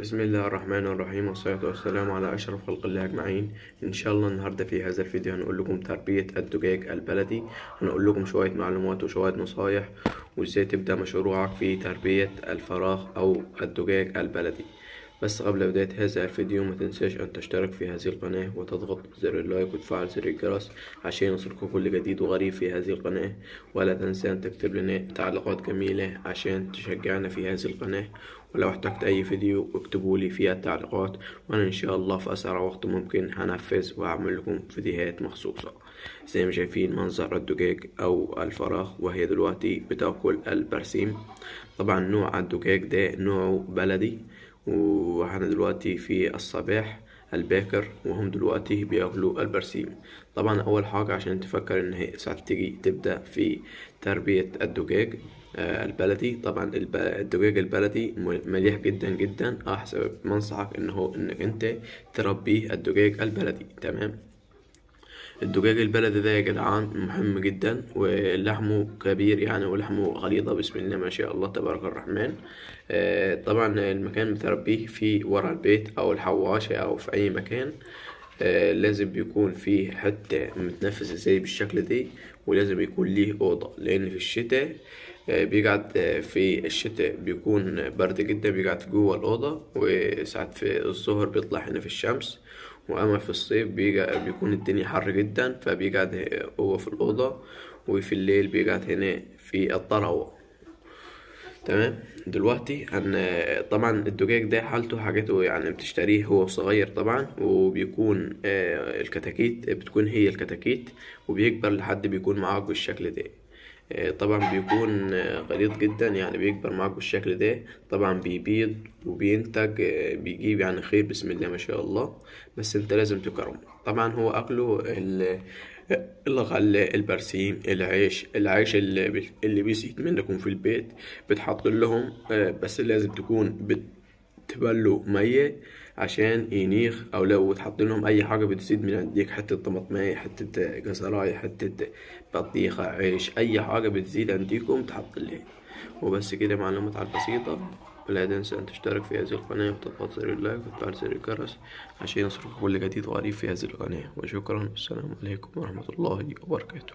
بسم الله الرحمن الرحيم والصلاة والسلام على أشرف خلق الله أجمعين إن شاء الله النهاردة في هذا الفيديو هنقول لكم تربية الدجاج البلدي هنقول لكم شوية معلومات وشوية نصايح وإزاي تبدأ مشروعك في تربية الفراخ أو الدجاج البلدي بس قبل بداية هذا الفيديو ما تنساش أن تشترك في هذه القناة وتضغط زر اللايك وتفعل زر الجرس عشان يوصلكم كل جديد وغريب في هذه القناة ولا تنسى أن تكتب لنا تعليقات جميلة عشان تشجعنا في هذه القناة ولو احتجت أي فيديو اكتبوا لي فيها التعليقات وأنا إن شاء الله في أسرع وقت ممكن هنفذ وأعمل لكم فيديوهات مخصوصة زي ما شايفين منظر الدجاج أو الفراغ وهي دلوقتي بتاكل البرسيم طبعا نوع الدجاج ده نوعه بلدي واحنا دلوقتي في الصباح الباكر وهم دلوقتي بياكلوا البرسيم طبعا اول حاجة عشان تفكر ان هي ساعة تيجي تبدأ في تربية الدجاج آه، البلدي طبعا الدجاج البلدي مليح جدا جدا احسن منصحك ان هو انك انت تربيه الدجاج البلدي تمام الدجاج البلدي ده يا جدعان مهم جدا ولحمه كبير يعني ولحمه غليظة بسم الله ما شاء الله تبارك الرحمن آه، طبعا المكان بتربيه في ورا البيت او الحواشة او في اي مكان آه، لازم بيكون فيه حتة متنفسة زي بالشكل دي ولازم يكون ليه أوضة لأن في الشتاء آه، بيقعد في الشتاء بيكون برد جدا بيقعد جوه الأوضة وساعات في الظهر بيطلع هنا في الشمس واما في الصيف بيجي بيكون الدنيا حر جدا فبيقعد هو في الأوضة وفي الليل بيقعد هنا في الطروة تمام دلوقتي هن طبعا الدجاج ده حالته حاجته يعني بتشتريه هو صغير طبعا وبيكون آه، الكتاكيت بتكون هي الكتاكيت وبيكبر لحد بيكون معاك بالشكل ده طبعا بيكون غليظ جدا يعني بيكبر معاك بالشكل ده طبعا بيبيض وبينتج بيجيب يعني خير بسم الله ما شاء الله بس انت لازم تكرمه طبعا هو اكله الغل البرسيم العيش العيش اللي, اللي بيسيت منكم في البيت بتحط لهم بس لازم تكون بت تبلو ميه عشان ينيخ او لو تحط لهم اي حاجه بتزيد من عندك حته طماطمية حته جزرايه حته بطيخه عيش اي حاجه بتزيد عندكم تحط لها وبس كده معلومات على البسيطه ولا تنسى ان تشترك في هذه القناه وتضغط زر اللايك وتفعل زر الجرس عشان يصلك كل جديد وغريب في هذه القناه وشكرا والسلام عليكم ورحمه الله وبركاته